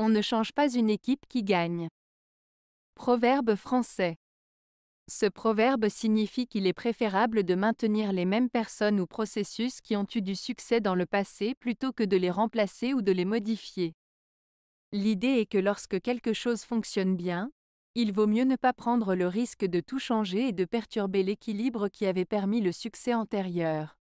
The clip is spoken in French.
On ne change pas une équipe qui gagne. Proverbe français. Ce proverbe signifie qu'il est préférable de maintenir les mêmes personnes ou processus qui ont eu du succès dans le passé plutôt que de les remplacer ou de les modifier. L'idée est que lorsque quelque chose fonctionne bien, il vaut mieux ne pas prendre le risque de tout changer et de perturber l'équilibre qui avait permis le succès antérieur.